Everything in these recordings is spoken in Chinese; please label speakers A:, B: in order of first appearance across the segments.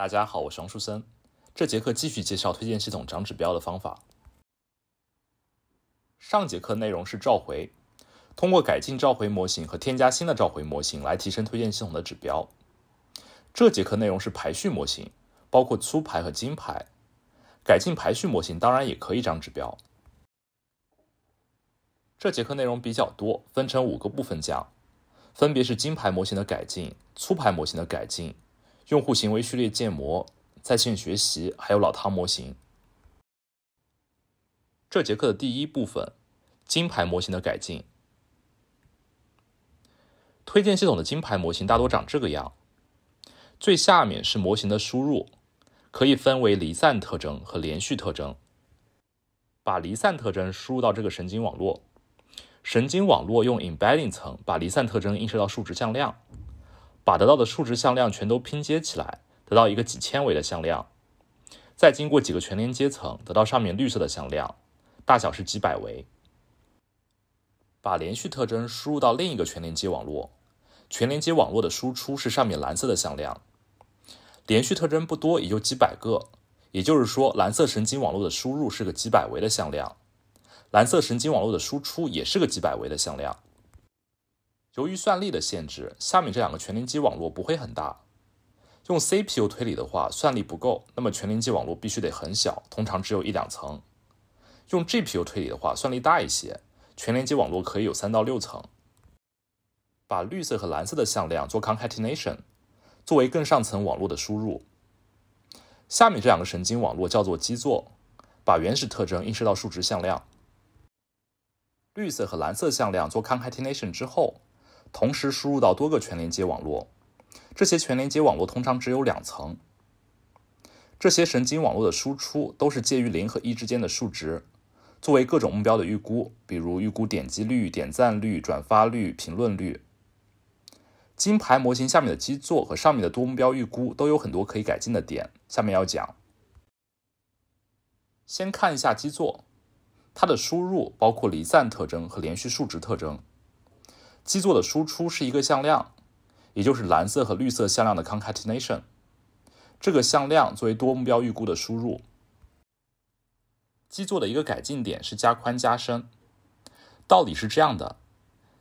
A: 大家好，我是王书森。这节课继续介绍推荐系统涨指标的方法。上节课内容是召回，通过改进召回模型和添加新的召回模型来提升推荐系统的指标。这节课内容是排序模型，包括粗排和精排。改进排序模型当然也可以涨指标。这节课内容比较多，分成五个部分讲，分别是金牌模型的改进、粗排模型的改进。用户行为序列建模、在线学习，还有老汤模型。这节课的第一部分，金牌模型的改进。推荐系统的金牌模型大多长这个样，最下面是模型的输入，可以分为离散特征和连续特征。把离散特征输入到这个神经网络，神经网络用 embedding 层把离散特征映射到数值向量。把得到的数值向量全都拼接起来，得到一个几千维的向量，再经过几个全连接层，得到上面绿色的向量，大小是几百维。把连续特征输入到另一个全连接网络，全连接网络的输出是上面蓝色的向量，连续特征不多，也就几百个，也就是说，蓝色神经网络的输入是个几百维的向量，蓝色神经网络的输出也是个几百维的向量。由于算力的限制，下面这两个全连接网络不会很大。用 CPU 推理的话，算力不够，那么全连接网络必须得很小，通常只有一两层。用 GPU 推理的话，算力大一些，全连接网络可以有三到六层。把绿色和蓝色的向量做 concatenation，作为更上层网络的输入。下面这两个神经网络叫做基座，把原始特征映射到数值向量。绿色和蓝色向量做 concatenation 之后。同时输入到多个全连接网络，这些全连接网络通常只有两层。这些神经网络的输出都是介于零和一之间的数值，作为各种目标的预估，比如预估点击率、点赞率、转发率、评论率。金牌模型下面的基座和上面的多目标预估都有很多可以改进的点，下面要讲。先看一下基座，它的输入包括离散特征和连续数值特征。基座的输出是一个向量，也就是蓝色和绿色向量的 concatenation。这个向量作为多目标预估的输入。基座的一个改进点是加宽加深。道理是这样的：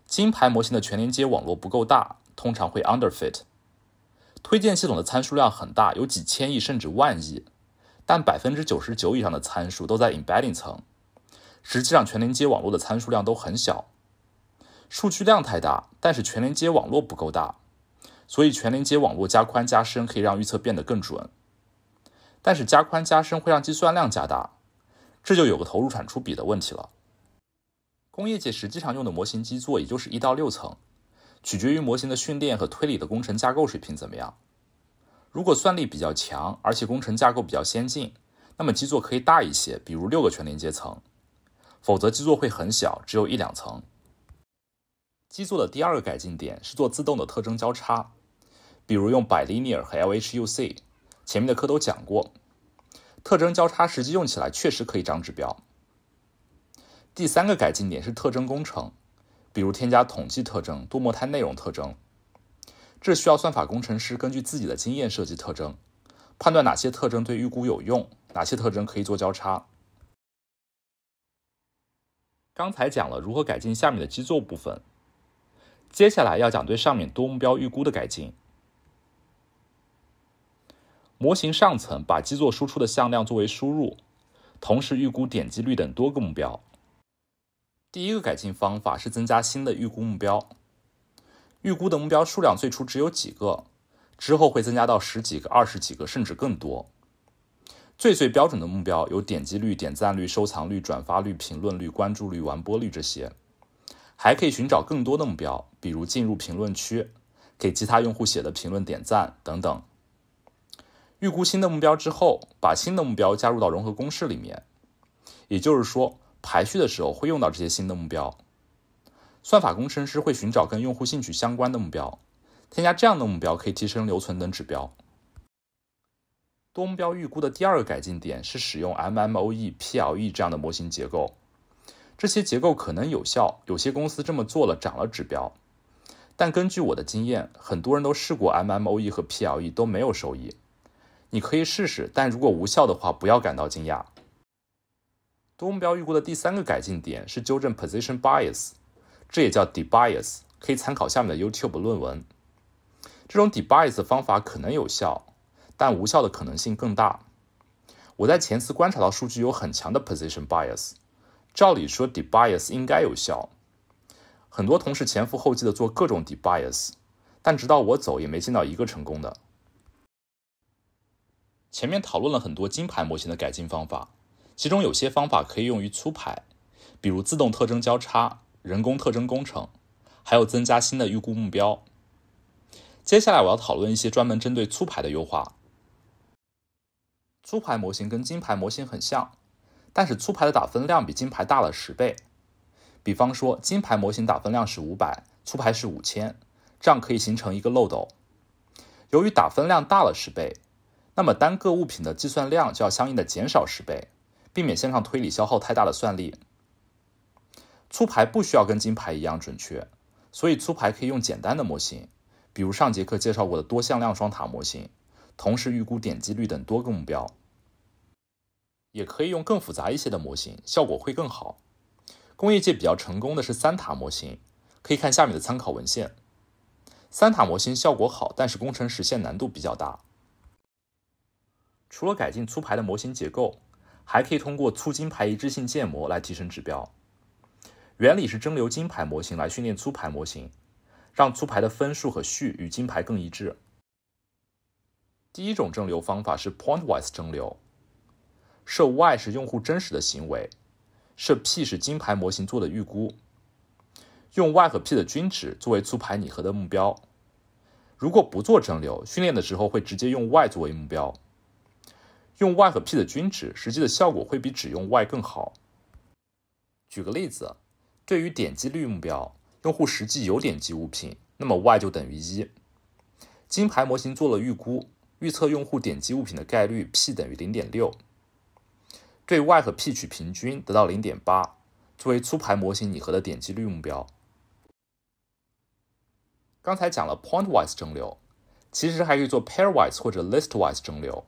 A: 金牌模型的全连接网络不够大，通常会 underfit。推荐系统的参数量很大，有几千亿甚至万亿，但百分之九十九以上的参数都在 embedding 层。实际上，全连接网络的参数量都很小。数据量太大，但是全连接网络不够大，所以全连接网络加宽加深可以让预测变得更准。但是加宽加深会让计算量加大，这就有个投入产出比的问题了。工业界实际上用的模型基座也就是一到六层，取决于模型的训练和推理的工程架构水平怎么样。如果算力比较强，而且工程架构比较先进，那么基座可以大一些，比如六个全连接层；否则基座会很小，只有一两层。基座的第二个改进点是做自动的特征交叉，比如用百 linear 和 LHUC，前面的课都讲过。特征交叉实际用起来确实可以涨指标。第三个改进点是特征工程，比如添加统计特征、多模态内容特征，这需要算法工程师根据自己的经验设计特征，判断哪些特征对预估有用，哪些特征可以做交叉。刚才讲了如何改进下面的基座部分。接下来要讲对上面多目标预估的改进。模型上层把基座输出的向量作为输入，同时预估点击率等多个目标。第一个改进方法是增加新的预估目标，预估的目标数量最初只有几个，之后会增加到十几个、二十几个，甚至更多。最最标准的目标有点击率、点赞率、收藏率、转发率、评论率、关注率、完播率这些。还可以寻找更多的目标，比如进入评论区，给其他用户写的评论点赞等等。预估新的目标之后，把新的目标加入到融合公式里面，也就是说，排序的时候会用到这些新的目标。算法工程师会寻找跟用户兴趣相关的目标，添加这样的目标可以提升留存等指标。多目标预估的第二个改进点是使用 MMOEPLE 这样的模型结构。这些结构可能有效，有些公司这么做了，涨了指标。但根据我的经验，很多人都试过 MMOE 和 PLE 都没有收益。你可以试试，但如果无效的话，不要感到惊讶。多目标预估的第三个改进点是纠正 position bias，这也叫 debias。可以参考下面的 YouTube 论文。这种 debias 方法可能有效，但无效的可能性更大。我在前次观察到数据有很强的 position bias。照理说，debias 应该有效。很多同事前赴后继的做各种 debias，但直到我走也没见到一个成功的。前面讨论了很多金牌模型的改进方法，其中有些方法可以用于粗排，比如自动特征交叉、人工特征工程，还有增加新的预估目标。接下来我要讨论一些专门针对粗排的优化。粗排模型跟金牌模型很像。但是粗排的打分量比金牌大了十倍，比方说金牌模型打分量是五百，粗排是五千，这样可以形成一个漏斗。由于打分量大了十倍，那么单个物品的计算量就要相应的减少十倍，避免线上推理消耗太大的算力。粗排不需要跟金牌一样准确，所以粗排可以用简单的模型，比如上节课介绍过的多向量双塔模型，同时预估点击率等多个目标。也可以用更复杂一些的模型，效果会更好。工业界比较成功的是三塔模型，可以看下面的参考文献。三塔模型效果好，但是工程实现难度比较大。除了改进粗排的模型结构，还可以通过粗金牌一致性建模来提升指标。原理是蒸馏金牌模型来训练粗排模型，让粗排的分数和序与金牌更一致。第一种蒸馏方法是 pointwise 蒸馏。设 y 是用户真实的行为，设 p 是金牌模型做的预估，用 y 和 p 的均值作为粗排拟合的目标。如果不做整流，训练的时候会直接用 y 作为目标。用 y 和 p 的均值，实际的效果会比只用 y 更好。举个例子，对于点击率目标，用户实际有点击物品，那么 y 就等于一。金牌模型做了预估，预测用户点击物品的概率 p 等于零点六。对 Y 和 P 取平均，得到零点八，作为粗排模型拟合的点击率目标。刚才讲了 pointwise 蒸馏，其实还可以做 pairwise 或者 listwise 蒸馏。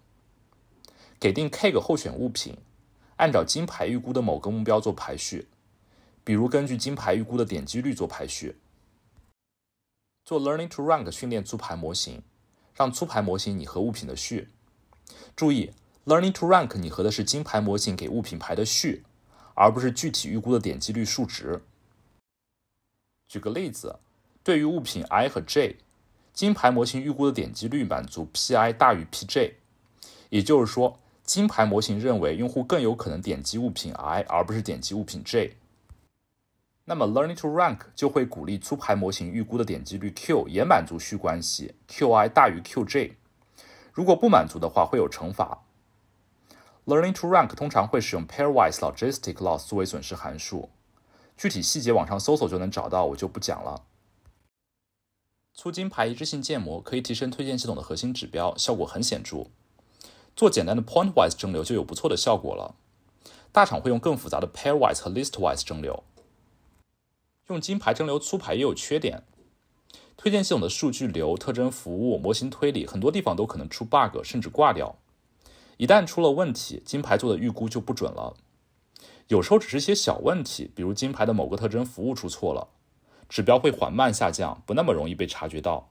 A: 给定 k 个候选物品，按照金牌预估的某个目标做排序，比如根据金牌预估的点击率做排序。做 learning to rank 训练粗排模型，让粗排模型拟合物品的序。注意。Learning to rank 拟合的是金牌模型给物品排的序，而不是具体预估的点击率数值。举个例子，对于物品 i 和 j，金牌模型预估的点击率满足 p_i 大于 p_j，也就是说，金牌模型认为用户更有可能点击物品 i 而不是点击物品 j。那么 Learning to rank 就会鼓励粗排模型预估的点击率 q 也满足序关系 q_i 大于 q_j。如果不满足的话，会有惩罚。Learning to rank 通常会使用 pairwise logistic loss 作为损失函数，具体细节网上搜索就能找到，我就不讲了。粗金牌一致性建模可以提升推荐系统的核心指标，效果很显著。做简单的 pointwise 蒸馏就有不错的效果了。大厂会用更复杂的 pairwise 和 listwise 蒸馏。用金牌蒸馏粗排也有缺点，推荐系统的数据流、特征服务、模型推理很多地方都可能出 bug，甚至挂掉。一旦出了问题，金牌做的预估就不准了。有时候只是些小问题，比如金牌的某个特征服务出错了，指标会缓慢下降，不那么容易被察觉到。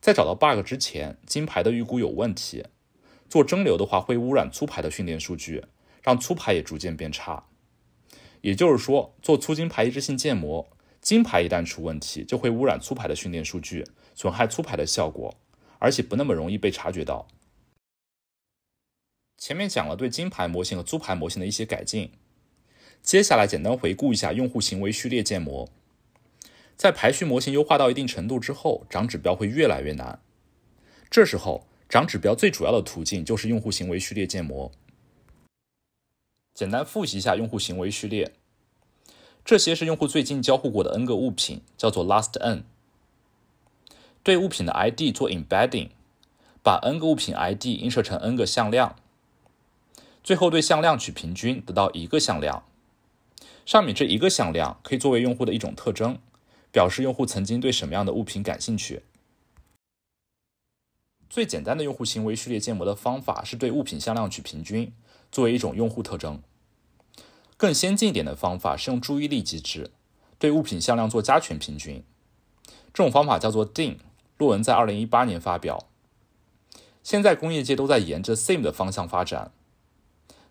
A: 在找到 bug 之前，金牌的预估有问题。做蒸馏的话，会污染粗牌的训练数据，让粗牌也逐渐变差。也就是说，做粗金牌一致性建模，金牌一旦出问题，就会污染粗牌的训练数据，损害粗牌的效果，而且不那么容易被察觉到。前面讲了对金牌模型和租牌模型的一些改进，接下来简单回顾一下用户行为序列建模。在排序模型优化到一定程度之后，涨指标会越来越难。这时候涨指标最主要的途径就是用户行为序列建模。简单复习一下用户行为序列，这些是用户最近交互过的 n 个物品，叫做 last n。对物品的 ID 做 embedding，把 n 个物品 ID 映射成 n 个向量。最后对向量取平均，得到一个向量。上面这一个向量可以作为用户的一种特征，表示用户曾经对什么样的物品感兴趣。最简单的用户行为序列建模的方法是对物品向量取平均，作为一种用户特征。更先进一点的方法是用注意力机制对物品向量做加权平均，这种方法叫做 d i 论文在二零一八年发表，现在工业界都在沿着 s i m 的方向发展。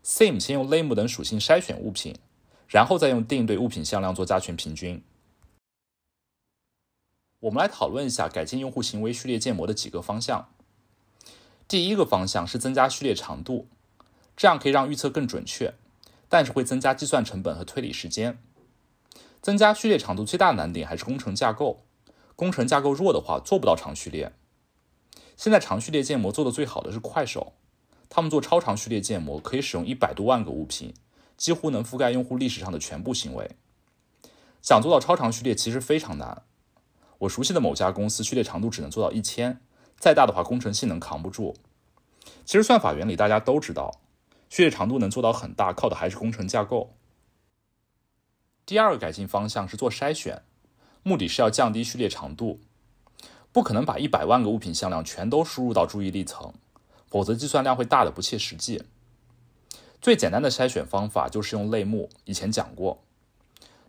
A: Sim 先用类目等属性筛选物品，然后再用定对物品向量做加权平均。我们来讨论一下改进用户行为序列建模的几个方向。第一个方向是增加序列长度，这样可以让预测更准确，但是会增加计算成本和推理时间。增加序列长度最大的难点还是工程架构，工程架构弱的话做不到长序列。现在长序列建模做的最好的是快手。他们做超长序列建模，可以使用一百多万个物品，几乎能覆盖用户历史上的全部行为。想做到超长序列其实非常难。我熟悉的某家公司序列长度只能做到一千，再大的话工程性能扛不住。其实算法原理大家都知道，序列长度能做到很大，靠的还是工程架构。第二个改进方向是做筛选，目的是要降低序列长度，不可能把一百万个物品向量全都输入到注意力层。否则，计算量会大的不切实际。最简单的筛选方法就是用类目，以前讲过。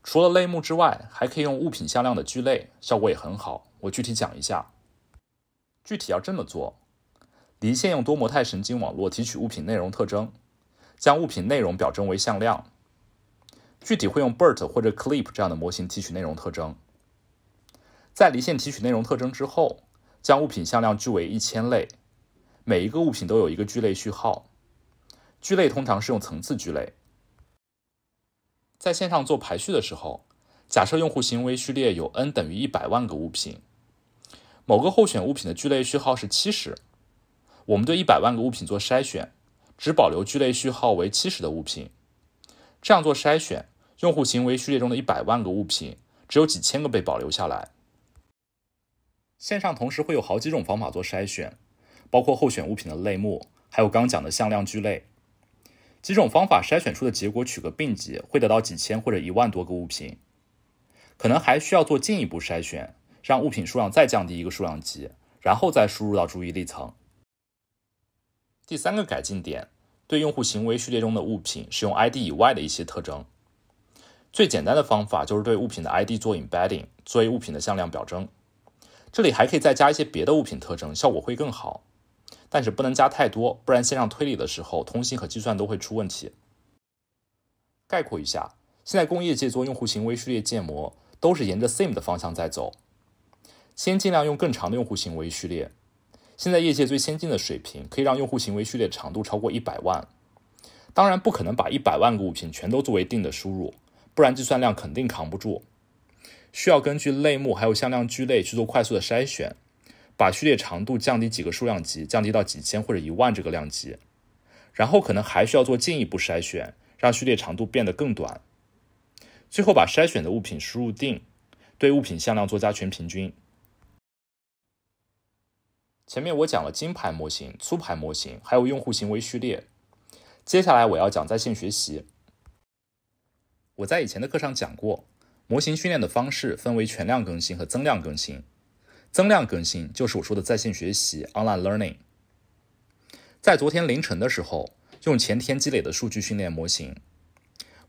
A: 除了类目之外，还可以用物品向量的聚类，效果也很好。我具体讲一下。具体要这么做：离线用多模态神经网络提取物品内容特征，将物品内容表征为向量。具体会用 BERT 或者 CLIP 这样的模型提取内容特征。在离线提取内容特征之后，将物品向量聚为一千类。每一个物品都有一个聚类序号，聚类通常是用层次聚类。在线上做排序的时候，假设用户行为序列有 n 等于一百万个物品，某个候选物品的聚类序号是七十，我们对一百万个物品做筛选，只保留聚类序号为七十的物品。这样做筛选，用户行为序列中的一百万个物品只有几千个被保留下来。线上同时会有好几种方法做筛选。包括候选物品的类目，还有刚讲的向量聚类几种方法筛选出的结果取个并集，会得到几千或者一万多个物品，可能还需要做进一步筛选，让物品数量再降低一个数量级，然后再输入到注意力层。第三个改进点，对用户行为序列中的物品使用 ID 以外的一些特征。最简单的方法就是对物品的 ID 做 embedding，作为物品的向量表征。这里还可以再加一些别的物品特征，效果会更好。但是不能加太多，不然线上推理的时候，通信和计算都会出问题。概括一下，现在工业界做用户行为序列建模，都是沿着 same 的方向在走。先尽量用更长的用户行为序列。现在业界最先进的水平，可以让用户行为序列长度超过一百万。当然，不可能把一百万个物品全都作为定的输入，不然计算量肯定扛不住。需要根据类目还有向量聚类去做快速的筛选。把序列长度降低几个数量级，降低到几千或者一万这个量级，然后可能还需要做进一步筛选，让序列长度变得更短。最后把筛选的物品输入定，对物品向量做加权平均。前面我讲了金牌模型、粗排模型，还有用户行为序列。接下来我要讲在线学习。我在以前的课上讲过，模型训练的方式分为全量更新和增量更新。增量更新就是我说的在线学习 （online learning）。在昨天凌晨的时候，用前天积累的数据训练模型，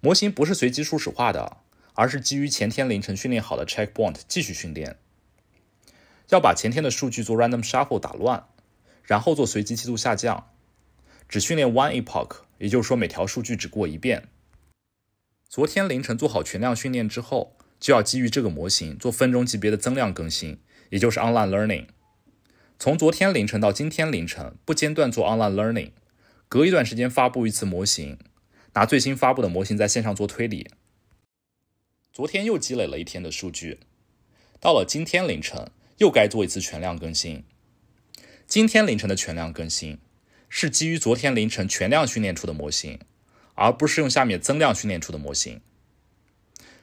A: 模型不是随机初始化的，而是基于前天凌晨训练好的 checkpoint 继续训练。要把前天的数据做 random shuffle 打乱，然后做随机梯度下降，只训练 one epoch，也就是说每条数据只过一遍。昨天凌晨做好全量训练之后，就要基于这个模型做分钟级别的增量更新。也就是 online learning，从昨天凌晨到今天凌晨不间断做 online learning，隔一段时间发布一次模型，拿最新发布的模型在线上做推理。昨天又积累了一天的数据，到了今天凌晨又该做一次全量更新。今天凌晨的全量更新是基于昨天凌晨全量训练出的模型，而不是用下面增量训练出的模型。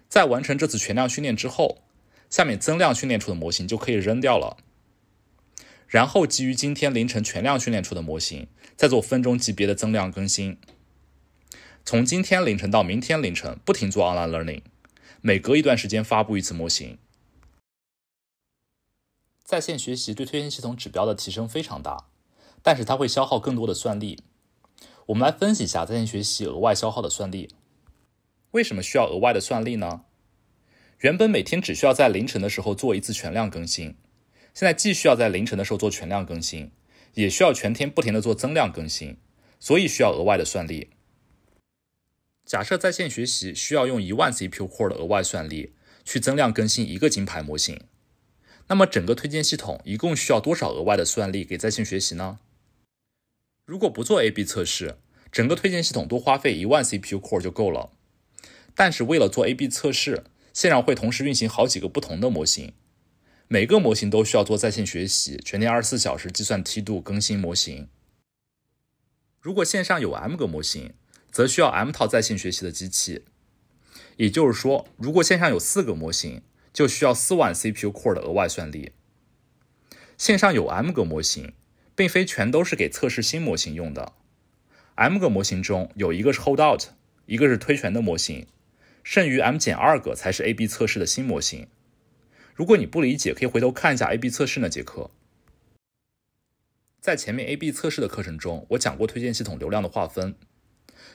A: 在完成这次全量训练之后。下面增量训练出的模型就可以扔掉了，然后基于今天凌晨全量训练出的模型，再做分钟级别的增量更新。从今天凌晨到明天凌晨不停做 online learning，每隔一段时间发布一次模型。在线学习对推荐系统指标的提升非常大，但是它会消耗更多的算力。我们来分析一下在线学习额外消耗的算力。为什么需要额外的算力呢？原本每天只需要在凌晨的时候做一次全量更新，现在既需要在凌晨的时候做全量更新，也需要全天不停的做增量更新，所以需要额外的算力。假设在线学习需要用一万 CPU core 的额外算力去增量更新一个金牌模型，那么整个推荐系统一共需要多少额外的算力给在线学习呢？如果不做 A/B 测试，整个推荐系统多花费一万 CPU core 就够了，但是为了做 A/B 测试。线上会同时运行好几个不同的模型，每个模型都需要做在线学习，全天二十四小时计算梯度更新模型。如果线上有 m 个模型，则需要 m 套在线学习的机器。也就是说，如果线上有四个模型，就需要四万 CPU core 的额外算力。线上有 m 个模型，并非全都是给测试新模型用的。m 个模型中有一个是 hold out，一个是推全的模型。剩余 m 减二个才是 A/B 测试的新模型。如果你不理解，可以回头看一下 A/B 测试那节课。在前面 A/B 测试的课程中，我讲过推荐系统流量的划分，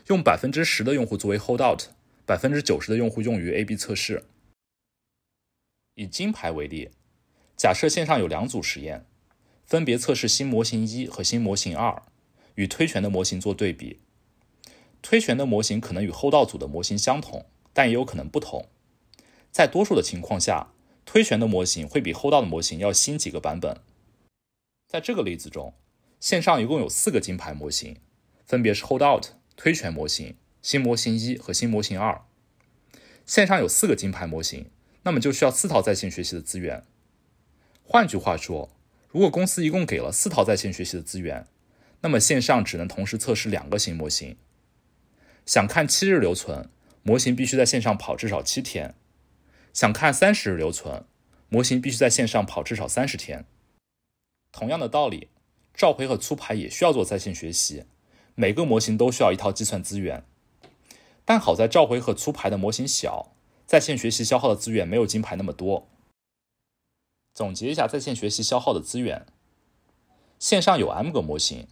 A: 用百分之十的用户作为 Hold Out，百分之九十的用户用于 A/B 测试。以金牌为例，假设线上有两组实验，分别测试新模型一和新模型二，与推权的模型做对比。推权的模型可能与 Hold Out 组的模型相同。但也有可能不同，在多数的情况下，推全的模型会比 hold out 的模型要新几个版本。在这个例子中，线上一共有四个金牌模型，分别是 hold out、推权模型、新模型一和新模型二。线上有四个金牌模型，那么就需要四套在线学习的资源。换句话说，如果公司一共给了四套在线学习的资源，那么线上只能同时测试两个新模型。想看七日留存。模型必须在线上跑至少七天，想看三十日留存，模型必须在线上跑至少三十天。同样的道理，召回和粗排也需要做在线学习，每个模型都需要一套计算资源。但好在召回和粗排的模型小，在线学习消耗的资源没有金牌那么多。总结一下，在线学习消耗的资源，线上有 M 个模型，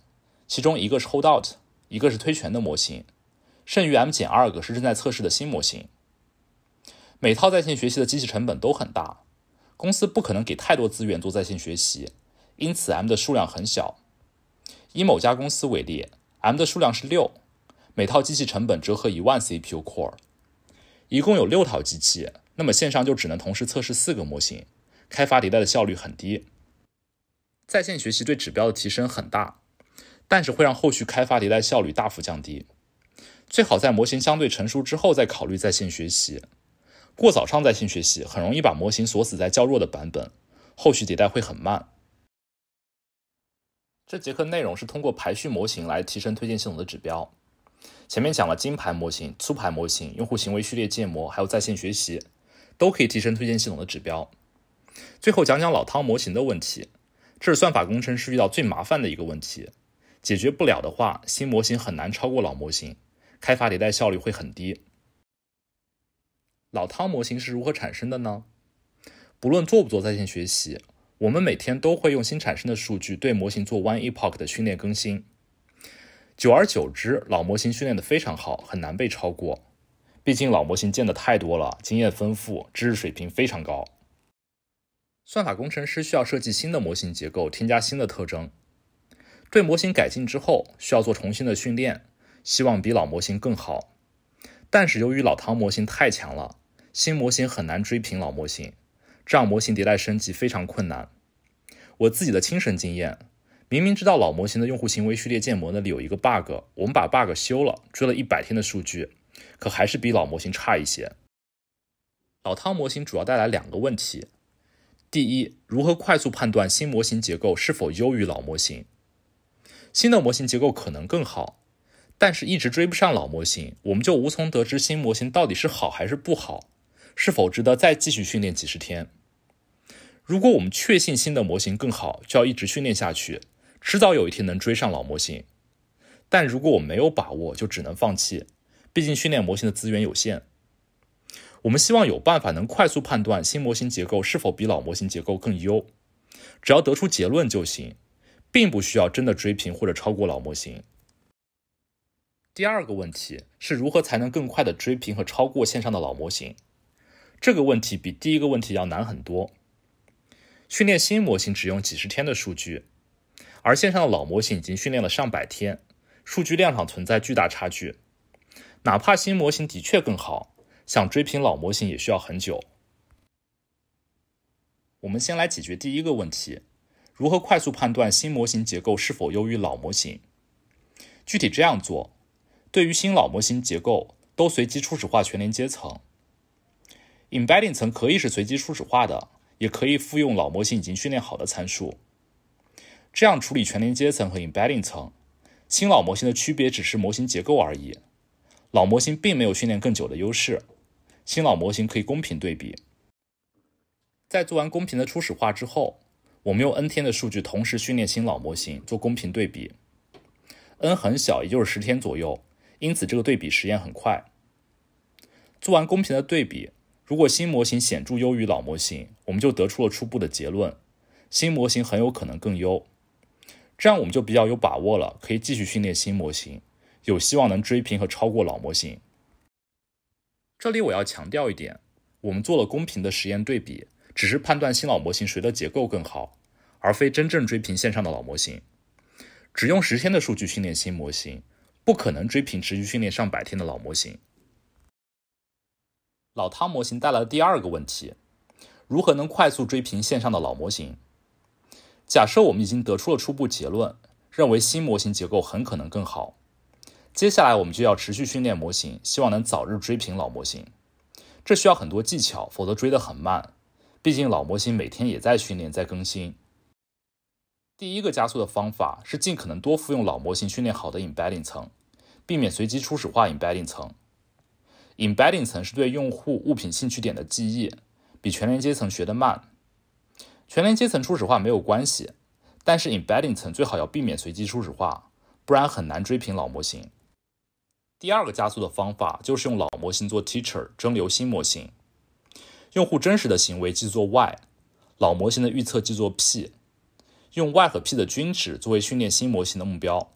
A: 其中一个是 hold out，一个是推权的模型。剩余 m 减二个是正在测试的新模型。每套在线学习的机器成本都很大，公司不可能给太多资源做在线学习，因此 m 的数量很小。以某家公司为例，m 的数量是六，每套机器成本折合一万 CPU core，一共有六套机器，那么线上就只能同时测试四个模型，开发迭代的效率很低。在线学习对指标的提升很大，但是会让后续开发迭代效率大幅降低。最好在模型相对成熟之后再考虑在线学习，过早上在线学习很容易把模型锁死在较弱的版本，后续迭代会很慢。这节课内容是通过排序模型来提升推荐系统的指标。前面讲了金牌模型、粗牌模型、用户行为序列建模，还有在线学习，都可以提升推荐系统的指标。最后讲讲老汤模型的问题，这是算法工程师遇到最麻烦的一个问题，解决不了的话，新模型很难超过老模型。开发迭代效率会很低。老汤模型是如何产生的呢？不论做不做在线学习，我们每天都会用新产生的数据对模型做 one epoch 的训练更新。久而久之，老模型训练的非常好，很难被超过。毕竟老模型建的太多了，经验丰富，知识水平非常高。算法工程师需要设计新的模型结构，添加新的特征。对模型改进之后，需要做重新的训练。希望比老模型更好，但是由于老汤模型太强了，新模型很难追平老模型，这样模型迭代升级非常困难。我自己的亲身经验，明明知道老模型的用户行为序列建模那里有一个 bug，我们把 bug 修了，追了一百天的数据，可还是比老模型差一些。老汤模型主要带来两个问题：第一，如何快速判断新模型结构是否优于老模型？新的模型结构可能更好。但是，一直追不上老模型，我们就无从得知新模型到底是好还是不好，是否值得再继续训练几十天。如果我们确信新的模型更好，就要一直训练下去，迟早有一天能追上老模型。但如果我没有把握，就只能放弃，毕竟训练模型的资源有限。我们希望有办法能快速判断新模型结构是否比老模型结构更优，只要得出结论就行，并不需要真的追平或者超过老模型。第二个问题是如何才能更快的追平和超过线上的老模型？这个问题比第一个问题要难很多。训练新模型只用几十天的数据，而线上的老模型已经训练了上百天，数据量上存在巨大差距。哪怕新模型的确更好，想追平老模型也需要很久。我们先来解决第一个问题：如何快速判断新模型结构是否优于老模型？具体这样做。对于新老模型结构，都随机初始化全连接层，embedding 层可以是随机初始化的，也可以复用老模型已经训练好的参数。这样处理全连接层和 embedding 层，新老模型的区别只是模型结构而已。老模型并没有训练更久的优势，新老模型可以公平对比。在做完公平的初始化之后，我们用 n 天的数据同时训练新老模型做公平对比，n 很小，也就是十天左右。因此，这个对比实验很快做完公平的对比。如果新模型显著优于老模型，我们就得出了初步的结论：新模型很有可能更优。这样我们就比较有把握了，可以继续训练新模型，有希望能追平和超过老模型。这里我要强调一点：我们做了公平的实验对比，只是判断新老模型谁的结构更好，而非真正追平线上的老模型。只用十天的数据训练新模型。不可能追平持续训练上百天的老模型。老汤模型带来的第二个问题，如何能快速追平线上的老模型？假设我们已经得出了初步结论，认为新模型结构很可能更好。接下来我们就要持续训练模型，希望能早日追平老模型。这需要很多技巧，否则追得很慢。毕竟老模型每天也在训练，在更新。第一个加速的方法是尽可能多复用老模型训练好的 embedding 层，避免随机初始化 embedding 层。embedding 层是对用户物品兴趣点的记忆，比全连接层学得慢。全连接层初始化没有关系，但是 embedding 层最好要避免随机初始化，不然很难追平老模型。第二个加速的方法就是用老模型做 teacher 蒸流新模型，用户真实的行为记作 y，老模型的预测记作 p。用 y 和 p 的均值作为训练新模型的目标，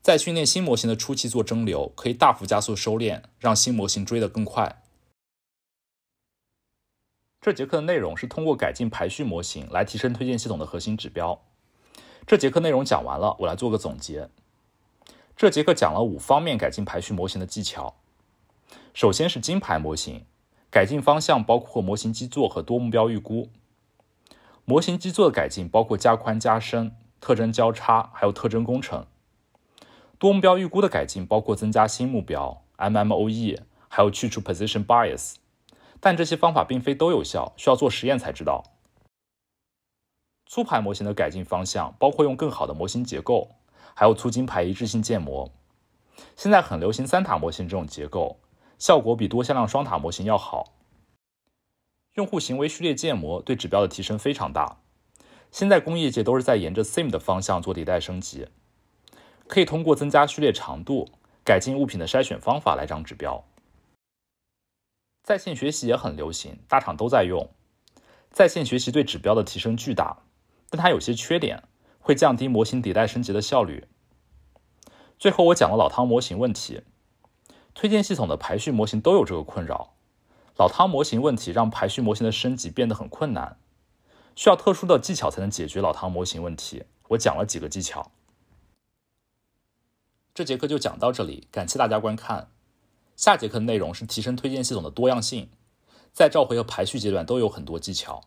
A: 在训练新模型的初期做蒸馏，可以大幅加速收敛，让新模型追得更快。这节课的内容是通过改进排序模型来提升推荐系统的核心指标。这节课内容讲完了，我来做个总结。这节课讲了五方面改进排序模型的技巧，首先是金牌模型，改进方向包括模型基座和多目标预估。模型基座的改进包括加宽加深、特征交叉，还有特征工程。多目标预估的改进包括增加新目标 MMOE，还有去除 position bias。但这些方法并非都有效，需要做实验才知道。粗排模型的改进方向包括用更好的模型结构，还有粗金排一致性建模。现在很流行三塔模型这种结构，效果比多向量双塔模型要好。用户行为序列建模对指标的提升非常大，现在工业界都是在沿着 same 的方向做迭代升级，可以通过增加序列长度、改进物品的筛选方法来涨指标。在线学习也很流行，大厂都在用。在线学习对指标的提升巨大，但它有些缺点，会降低模型迭代升级的效率。最后我讲了老汤模型问题，推荐系统的排序模型都有这个困扰。老汤模型问题让排序模型的升级变得很困难，需要特殊的技巧才能解决老汤模型问题。我讲了几个技巧。这节课就讲到这里，感谢大家观看。下节课的内容是提升推荐系统的多样性，在召回和排序阶段都有很多技巧。